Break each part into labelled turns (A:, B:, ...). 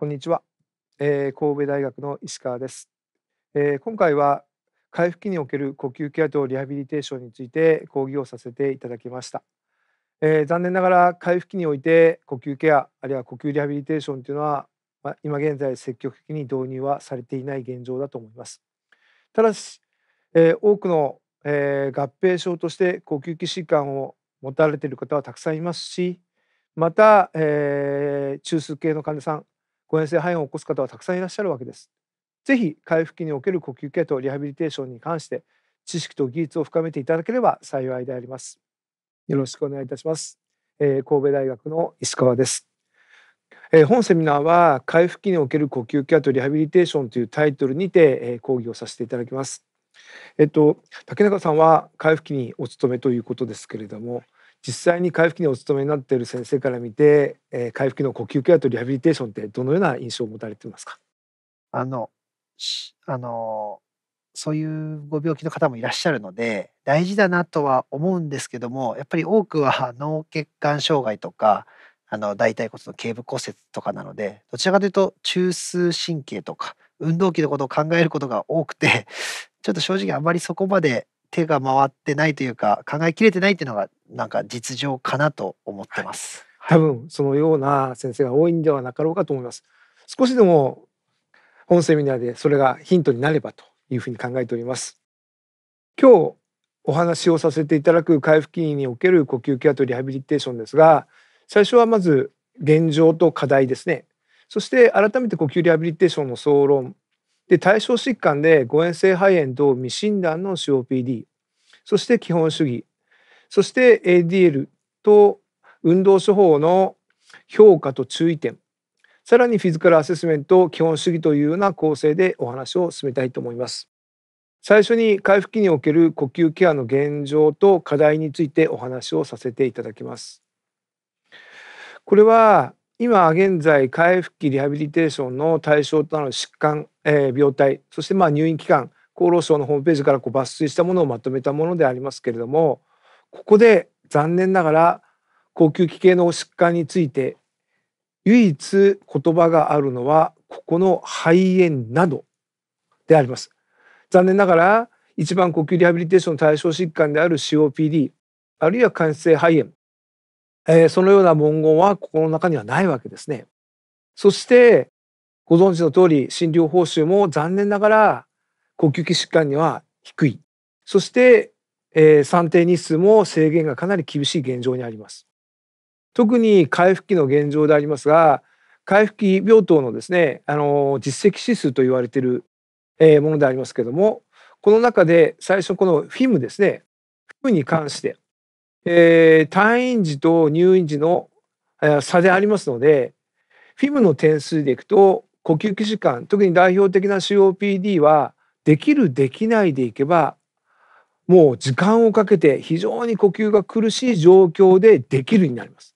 A: こんにちは、えー、神戸大学の石川です、えー、今回は回復期における呼吸ケアとリハビリテーションについて講義をさせていただきました、えー、残念ながら回復期において呼吸ケアあるいは呼吸リハビリテーションというのは、まあ、今現在積極的に導入はされていない現状だと思いますただし、え多くの、え合併症として呼吸器疾患を持たれている方はたくさんいますしまた、え中枢系の患者さん誤嚥性肺炎を起こす方はたくさんいらっしゃるわけです。ぜひ回復期における呼吸系統リハビリテーションに関して知識と技術を深めていただければ幸いであります。よろしくお願いいたします。えー、神戸大学の石川です。えー、本セミナーは回復期における呼吸ケアとリハビリテーションというタイトルにて、えー、講義をさせていただきます。えっと竹中さんは回復期にお勤めということですけれども、実際に回復にお勤めになっている先生から見て、えー、回復の呼吸ケアとリハビリテーションってどのような印象を持たれていますかあのあのそういうご病気の方もいらっしゃるので大事だなとは思うんですけどもやっぱり多くは脳血管障害とかあの大腿骨の頸部骨折とかなのでどちらかというと中枢神経とか運動器のことを考えることが多くてちょっと正直あまりそこまで手が回ってないというか考えきれてないっていうのがなんか実情かなと思ってます、はい、多分そのような先生が多いんではなかろうかと思います少しでも本セミナーでそれがヒントになればというふうに考えております今日お話をさせていただく回復期における呼吸ケアとリハビリテーションですが最初はまず現状と課題ですねそして改めて呼吸リハビリテーションの総論で対象疾患で誤嚥性肺炎と未診断の COPD そして基本主義そして ADL と運動処方の評価と注意点さらにフィズカルアセスメント基本主義というような構成でお話を進めたいと思います。最初に回復期における呼吸ケアの現状と課題についてお話をさせていただきます。これは今現在回復期リハビリテーションの対象となる疾患、えー、病態そしてまあ入院期間厚労省のホームページからこう抜粋したものをまとめたものでありますけれどもここで残念ながら呼吸器系の疾患について唯一言葉があるのはここの肺炎などであります。残念ながら一番呼吸リハビリテーション対象疾患である COPD あるいは間質性肺炎、えー、そのような文言はここの中にはないわけですね。そしてご存知の通り診療報酬も残念ながら呼吸器疾患には低いそしてえー、算定日数も制限がかなり厳しい現状にあります。特に回復期の現状でありますが、回復期病棟のですね、あの実績指数と言われている、えー、ものでありますけども、この中で最初この FIM ですね、FIM に関して、えー、退院時と入院時の、えー、差でありますので、FIM の点数でいくと、呼吸器疾患、特に代表的な COPD は、できる、できないでいけばもう時間をかけて非常に呼吸が苦しい状況でできるになります。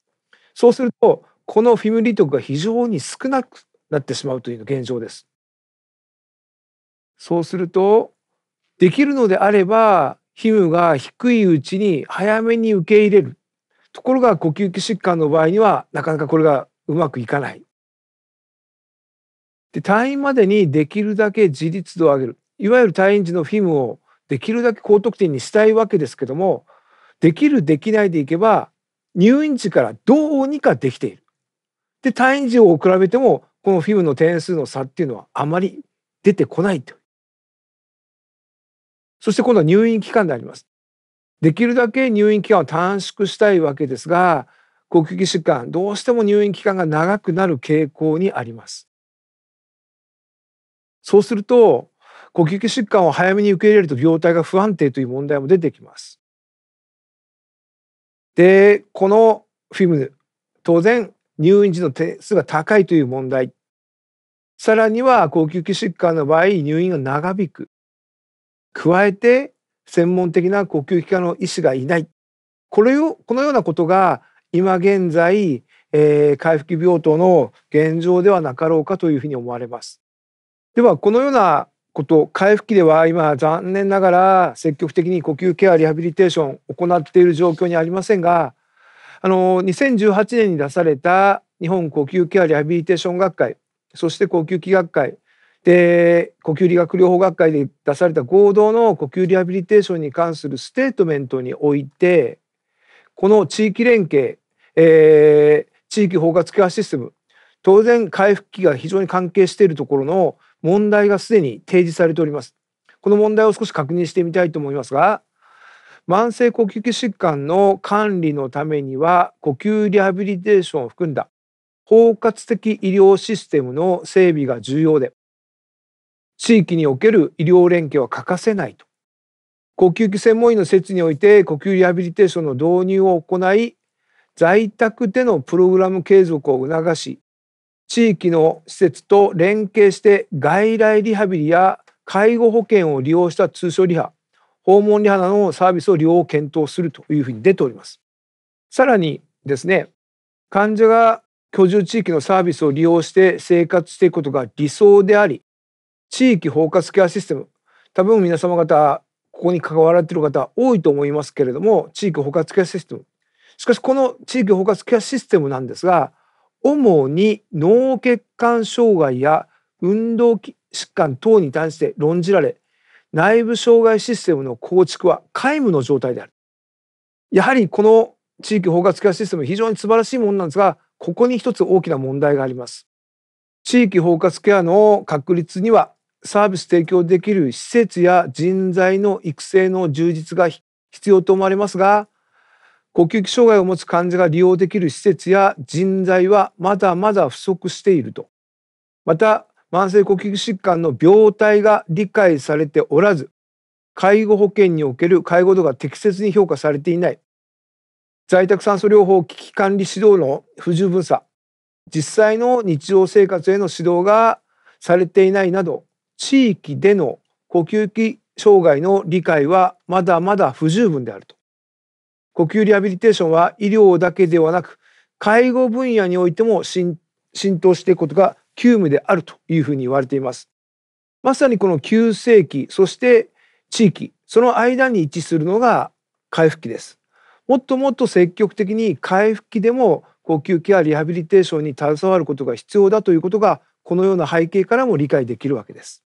A: そうすると、このフィムリトクが非常に少なくなってしまうというの現状です。そうすると、できるのであれば、ィムが低いうちに早めに受け入れる。ところが呼吸器疾患の場合にはなかなかこれがうまくいかない。で退院までにできるだけ自立度を上げる。いわゆる退院時のフィムをできるだけ高得点にしたいわけですけどもできるできないでいけば入院時からどうにかできている。で退院時を比べてもこのフィムの点数の差っていうのはあまり出てこないとそして今度は入院期間であります。できるだけ入院期間を短縮したいわけですが呼吸器疾患どうしても入院期間が長くなる傾向にあります。そうすると呼吸器疾患を早めに受け入れると病態が不安定という問題も出てきます。で、このフィム、当然入院時の点数が高いという問題。さらには呼吸器疾患の場合、入院が長引く。加えて、専門的な呼吸器科の医師がいない。これを、このようなことが今現在、えー、回復病棟の現状ではなかろうかというふうに思われます。では、このようなこと回復期では今残念ながら積極的に呼吸ケアリハビリテーションを行っている状況にありませんがあの2018年に出された日本呼吸ケアリハビリテーション学会そして呼吸器学会で呼吸理学療法学会で出された合同の呼吸リハビリテーションに関するステートメントにおいてこの地域連携、えー、地域包括ケアシステム当然回復期が非常に関係しているところの問題がすでに提示されております。この問題を少し確認してみたいと思いますが、慢性呼吸器疾患の管理のためには呼吸リハビリテーションを含んだ包括的医療システムの整備が重要で地域における医療連携は欠かせないと呼吸器専門医の施設において呼吸リハビリテーションの導入を行い在宅でのプログラム継続を促し地域の施設と連携して外来リハビリや介護保険を利用した通所リハ訪問リハなどのサービスを利用を検討するというふうに出ております。さらにですね患者が居住地域のサービスを利用して生活していくことが理想であり地域包括ケアシステム多分皆様方ここに関わられている方多いと思いますけれども地域包括ケアシステムしかしこの地域包括ケアシステムなんですが主に脳血管障害や運動疾患等に対して論じられ内部障害システムの構築は皆無の状態であるやはりこの地域包括ケアシステム非常に素晴らしいものなんですがここに一つ大きな問題があります地域包括ケアの確立にはサービス提供できる施設や人材の育成の充実が必要と思われますが呼吸器障害を持つ患者が利用できる施設や人材はまだまだ不足していると。また、慢性呼吸器疾患の病態が理解されておらず、介護保険における介護度が適切に評価されていない、在宅酸素療法危機管理指導の不十分さ、実際の日常生活への指導がされていないなど、地域での呼吸器障害の理解はまだまだ不十分であると。呼吸リハビリテーションは医療だけではなく介護分野においても浸透していくことが急務であるというふうに言われています。まさにこの急性期、そして地域、その間に位置するのが回復期です。もっともっと積極的に回復期でも呼吸ケアリハビリテーションに携わることが必要だということがこのような背景からも理解できるわけです。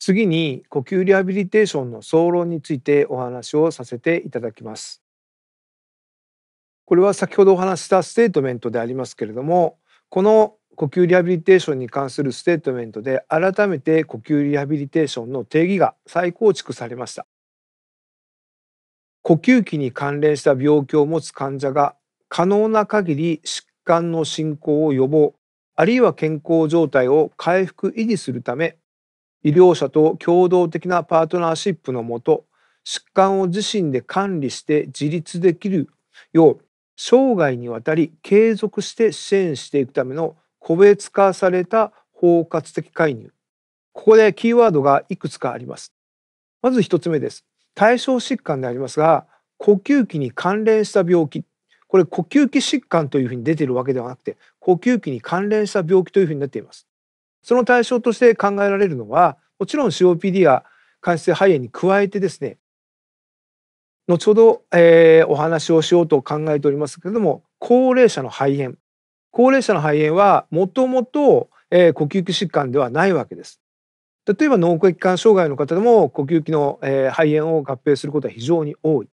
A: 次に呼吸リハビリテーションの総論についてお話をさせていただきます。これは先ほどお話したステートメントでありますけれどもこの呼吸リハビリテーションに関するステートメントで改めて呼吸リハビリテーションの定義が再構築されました呼吸器に関連した病気を持つ患者が可能な限り疾患の進行を予防あるいは健康状態を回復維持するため医療者と共同的なパートナーシップのもと疾患を自身で管理して自立できるよう生涯にわたり継続して支援していくための個別化された包括的介入ここでキーワードがいくつかありますまず1つ目です対象疾患でありますが呼吸器に関連した病気これ呼吸器疾患というふうに出ているわけではなくて呼吸器に関連した病気というふうになっていますその対象として考えられるのはもちろん COPD や関節性肺炎に加えてですね後ほど、えー、お話をしようと考えておりますけれども高齢者の肺炎高齢者の肺炎はもともと呼吸器疾患ではないわけです。例えば脳血管障害の方でも呼吸器の、えー、肺炎を合併することは非常に多い。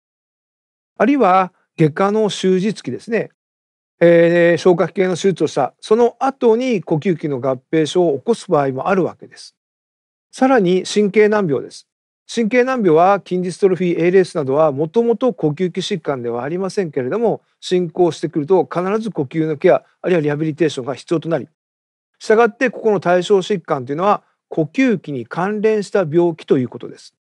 A: あるいは外科の手術期ですね、えー、消化器系の手術をしたその後に呼吸器の合併症を起こす場合もあるわけです。さらに神経難病です。神経難病は筋ディストロフィー ALS などはもともと呼吸器疾患ではありませんけれども進行してくると必ず呼吸のケアあるいはリハビリテーションが必要となりしたがってここの対象疾患というのは呼吸器に関連した病気ということです。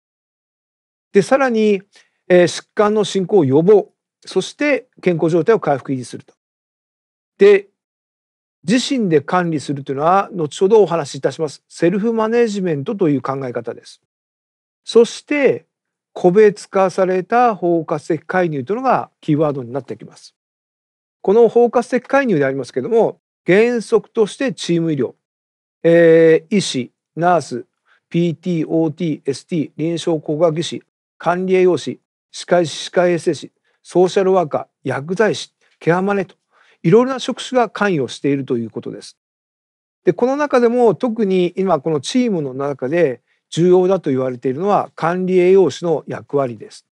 A: でさらに、えー、疾患の進行を予防そして健康状態を回復維持すると。で自身で管理するというのは後ほどお話しいたしますセルフマネジメントという考え方です。そして個別化された包括的介入というのがキーワードになってきます。この包括的介入でありますけれども原則としてチーム医療、えー、医師ナース PTOTST 臨床工学技師管理栄養士歯科医師歯科衛生士ソーシャルワーカー薬剤師ケアマネといろいろな職種が関与しているということです。でこの中でも特に今このチームの中で重要だと言われているのは管理栄養士の役割です。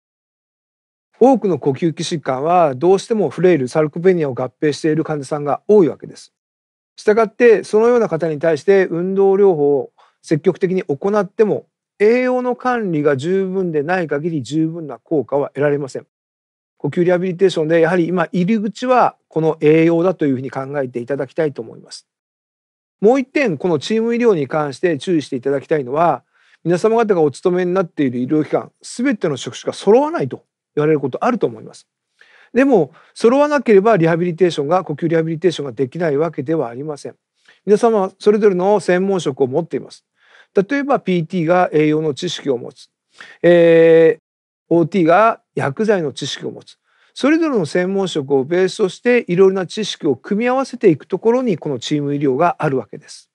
A: 多くの呼吸器疾患はどうしてもフレイルサルコペニアを合併している患者さんが多いわけです。したがってそのような方に対して運動療法を積極的に行っても栄養の管理が十分でない限り十分な効果は得られません。呼吸リハビリテーションでやはり今入り口はこの栄養だというふうに考えていただきたいと思います。もう一点このチーム医療に関して注意していただきたいのは皆様方がお勤めになっている医療機関全ての職種が揃わないと言われることあると思います。でも揃わなければリハビリテーションが呼吸リハビリテーションができないわけではありません。皆様はそれぞれの専門職を持っています。例えば PT が栄養の知識を持つ、えー、OT が薬剤の知識を持つそれぞれの専門職をベースとしていろいろな知識を組み合わせていくところにこのチーム医療があるわけです。